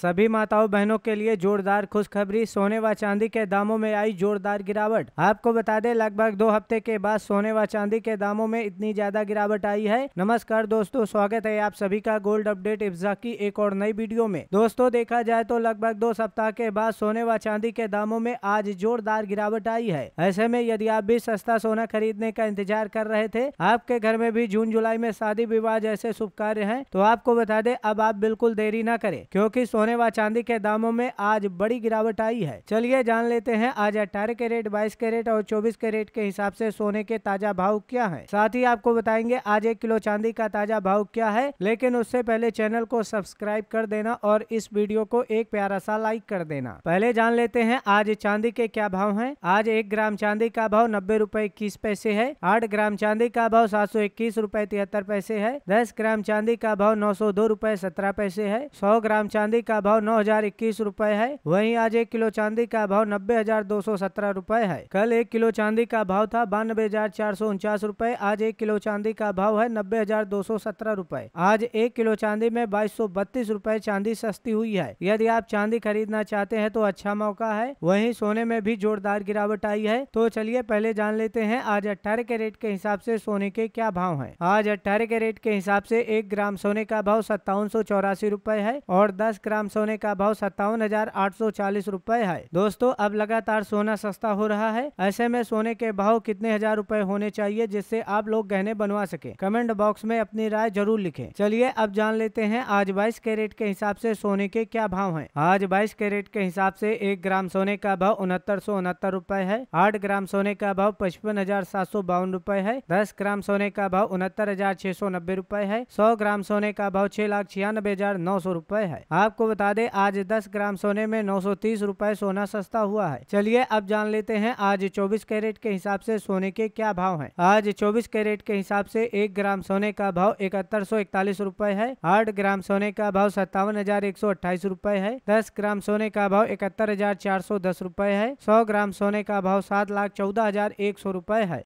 सभी माताओं बहनों के लिए जोरदार खुशखबरी सोने व चांदी के दामों में आई जोरदार गिरावट आपको बता दें लगभग दो हफ्ते के बाद सोने व चांदी के दामों में इतनी ज्यादा गिरावट आई है नमस्कार दोस्तों स्वागत है आप सभी का गोल्ड अपडेट इफ्जा की एक और नई वीडियो में दोस्तों देखा जाए तो लगभग दो सप्ताह के बाद सोने व चांदी के दामों में आज जोरदार गिरावट आई है ऐसे में यदि आप भी सस्ता सोना खरीदने का इंतजार कर रहे थे आपके घर में भी जून जुलाई में शादी विवाह जैसे शुभ कार्य है तो आपको बता दे अब आप बिल्कुल देरी न करे क्यूँकी सोने सोने व चांदी के दामों में आज बड़ी गिरावट आई है चलिए जान लेते हैं आज अठारह कैरेट बाईस कैरेट और चौबीस कैरेट के हिसाब से सोने के ताजा भाव क्या है साथ ही आपको बताएंगे आज एक किलो चांदी का ताजा भाव क्या है लेकिन उससे पहले चैनल को सब्सक्राइब कर देना और इस वीडियो को एक प्यारा सा लाइक कर देना पहले जान लेते हैं आज चांदी के क्या भाव है आज एक ग्राम चांदी का भाव नब्बे रूपए इक्कीस पैसे है आठ ग्राम चांदी का भाव सात सौ इक्कीस रूपए तिहत्तर पैसे है दस ग्राम चांदी का भाव नौ सौ दो रूपए सत्रह पैसे है सौ ग्राम चांदी का का भाव नौ हजार इक्कीस रूपए है वही आज एक किलो चांदी का भाव नब्बे हजार दो सौ सत्रह रूपए है कल एक किलो चांदी का भाव था बानबे हजार चार सौ उनचास रूपए आज एक किलो चांदी का भाव है नब्बे हजार दो सौ सत्रह रूपए आज एक किलो चांदी में बाईस सौ बत्तीस रूपए चांदी सस्ती हुई है यदि आप चांदी खरीदना चाहते है तो अच्छा मौका है वही सोने में भी जोरदार गिरावट आई है तो चलिए पहले जान लेते हैं आज अट्ठारह के रेट के हिसाब से सोने के क्या भाव है आज अट्ठारह के रेट के हिसाब से एक ग्राम सोने का भाव सत्तावन सौ चौरासी रूपए है और दस ग्राम ग्राम सोने का भाव सत्तावन हजार आठ सौ चालीस रूपए है दोस्तों अब लगातार सोना सस्ता हो रहा है ऐसे में सोने के भाव कितने हजार रूपए होने चाहिए जिससे आप लोग गहने बनवा सके कमेंट बॉक्स में अपनी राय जरूर लिखे चलिए अब जान लेते हैं आज बाईस कैरेट के हिसाब से सोने के क्या भाव है आज बाईस कैरेट के हिसाब से एक ग्राम सोने का भाव उनहत्तर सौ उनहत्तर रूपए है आठ ग्राम सोने का भाव पचपन हजार सात सौ बावन रूपए है दस ग्राम सोने का भाव उनहत्तर हजार छह सौ नब्बे रूपए है सौ ग्राम सोने का भाव छह लाख छियानबे हजार नौ सौ रूपए है आपको बता दें आज 10 ग्राम सोने में नौ सौ सोना सस्ता हुआ है चलिए अब जान लेते हैं आज 24 कैरेट के हिसाब से सोने के क्या भाव हैं आज 24 कैरेट के हिसाब से एक ग्राम सोने का भाव इकहत्तर सौ इकतालीस रूपए है आठ ग्राम सोने का भाव सत्तावन हजार एक सौ अट्ठाईस रूपए है दस ग्राम सोने का भाव इकहत्तर हजार चार सौ दस रूपए है सौ ग्राम सोने का भाव सात लाख चौदह हजार एक सौ रूपए है